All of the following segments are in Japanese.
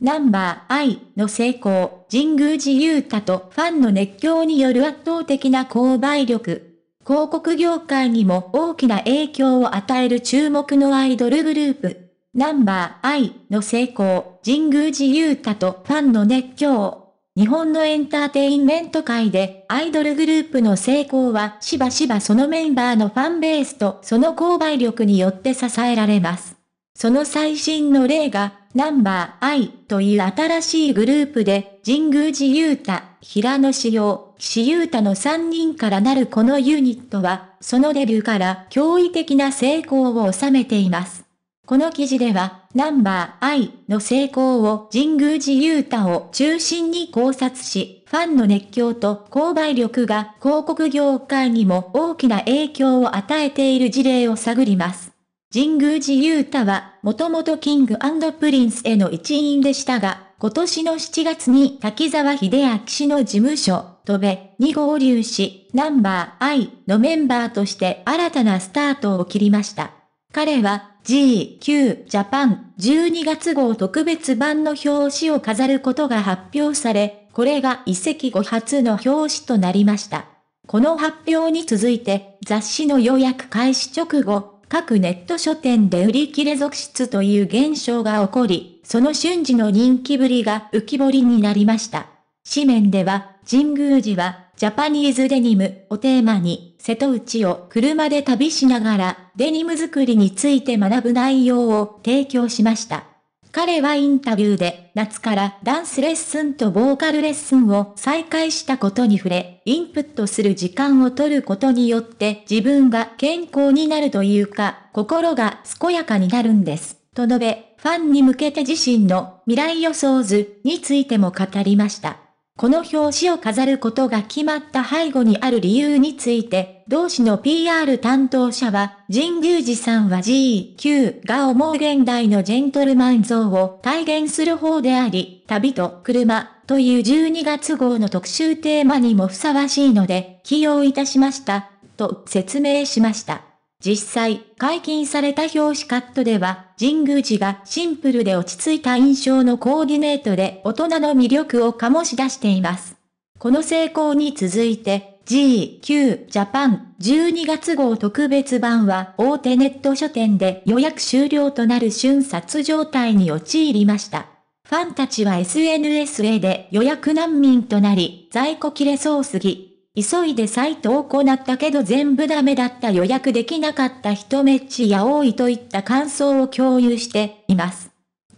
ナンバー I の成功、神宮寺勇太とファンの熱狂による圧倒的な購買力。広告業界にも大きな影響を与える注目のアイドルグループ。ナンバー I の成功、神宮寺勇太とファンの熱狂。日本のエンターテインメント界でアイドルグループの成功はしばしばそのメンバーのファンベースとその購買力によって支えられます。その最新の例が、ナンバー I という新しいグループで、神宮寺勇太、平野志陽、岸優太の3人からなるこのユニットは、そのデビューから驚異的な成功を収めています。この記事では、ナンバー I の成功を神宮寺勇太を中心に考察し、ファンの熱狂と購買力が広告業界にも大きな影響を与えている事例を探ります。神宮寺勇太は、もともとキングプリンスへの一員でしたが、今年の7月に滝沢秀明氏の事務所、戸部に合流し、ナンバーアイのメンバーとして新たなスタートを切りました。彼は GQ ジャパン12月号特別版の表紙を飾ることが発表され、これが遺跡後初の表紙となりました。この発表に続いて、雑誌の予約開始直後、各ネット書店で売り切れ続出という現象が起こり、その瞬時の人気ぶりが浮き彫りになりました。紙面では、神宮寺は、ジャパニーズデニムをテーマに、瀬戸内を車で旅しながら、デニム作りについて学ぶ内容を提供しました。彼はインタビューで、夏からダンスレッスンとボーカルレッスンを再開したことに触れ、インプットする時間を取ることによって自分が健康になるというか、心が健やかになるんです。と述べ、ファンに向けて自身の未来予想図についても語りました。この表紙を飾ることが決まった背後にある理由について、同志の PR 担当者は、神宮寺さんは GQ が思う現代のジェントルマン像を体現する方であり、旅と車という12月号の特集テーマにもふさわしいので、起用いたしました、と説明しました。実際、解禁された表紙カットでは、神宮寺がシンプルで落ち着いた印象のコーディネートで大人の魅力を醸し出しています。この成功に続いて、GQ ジャパン12月号特別版は大手ネット書店で予約終了となる瞬殺状態に陥りました。ファンたちは SNS a で予約難民となり、在庫切れそうすぎ。急いでサイトを行ったけど全部ダメだった予約できなかった人めっちや多いといった感想を共有しています。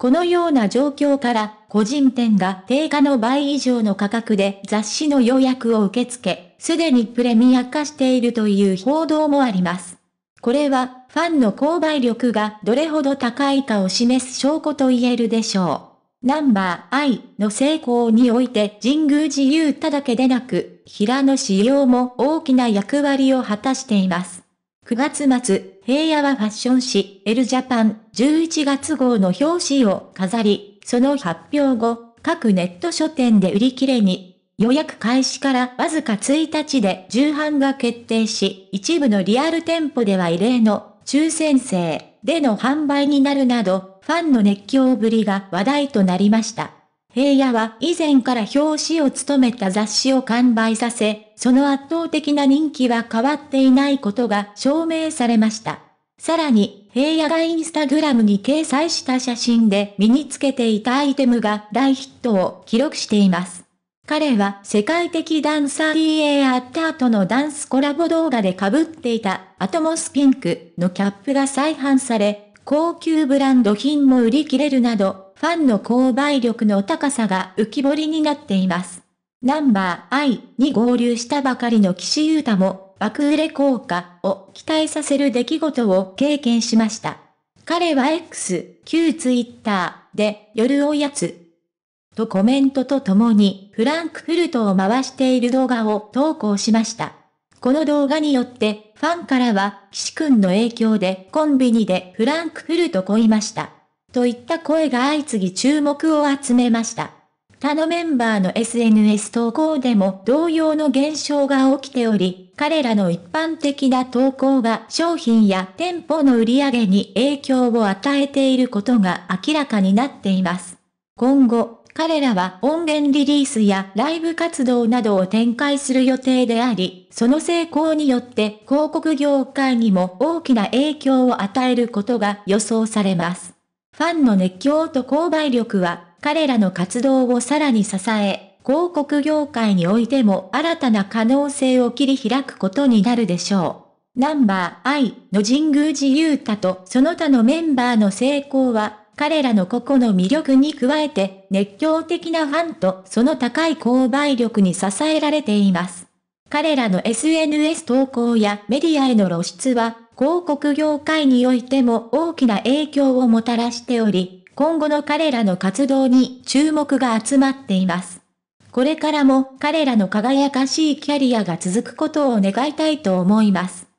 このような状況から、個人店が定価の倍以上の価格で雑誌の予約を受け付け、すでにプレミア化しているという報道もあります。これは、ファンの購買力がどれほど高いかを示す証拠と言えるでしょう。ナンバー I の成功において神宮寺勇太だけでなく、平野志陽も大きな役割を果たしています。9月末、平野はファッション誌、エルジャパン、11月号の表紙を飾り、その発表後、各ネット書店で売り切れに。予約開始からわずか1日で重版が決定し、一部のリアル店舗では異例の抽選制での販売になるなど、ファンの熱狂ぶりが話題となりました。平野は以前から表紙を務めた雑誌を完売させ、その圧倒的な人気は変わっていないことが証明されました。さらに、平野がインスタグラムに掲載した写真で身につけていたアイテムが大ヒットを記録しています。彼は世界的ダンサー DA アッターとのダンスコラボ動画で被っていたアトモスピンクのキャップが再販され、高級ブランド品も売り切れるなど、ファンの購買力の高さが浮き彫りになっています。ナンバー I に合流したばかりの岸優太も爆売れ効果を期待させる出来事を経験しました。彼は X、旧 Twitter で夜おやつとコメントとともにフランクフルトを回している動画を投稿しました。この動画によってファンからは岸くんの影響でコンビニでフランクフルトこいました。といった声が相次ぎ注目を集めました。他のメンバーの SNS 投稿でも同様の現象が起きており、彼らの一般的な投稿が商品や店舗の売り上げに影響を与えていることが明らかになっています。今後、彼らは音源リリースやライブ活動などを展開する予定であり、その成功によって広告業界にも大きな影響を与えることが予想されます。ファンの熱狂と購買力は、彼らの活動をさらに支え、広告業界においても新たな可能性を切り開くことになるでしょう。ナンバー I の神宮寺勇太とその他のメンバーの成功は、彼らの個々の魅力に加えて、熱狂的なファンとその高い購買力に支えられています。彼らの SNS 投稿やメディアへの露出は、広告業界においても大きな影響をもたらしており、今後の彼らの活動に注目が集まっています。これからも彼らの輝かしいキャリアが続くことを願いたいと思います。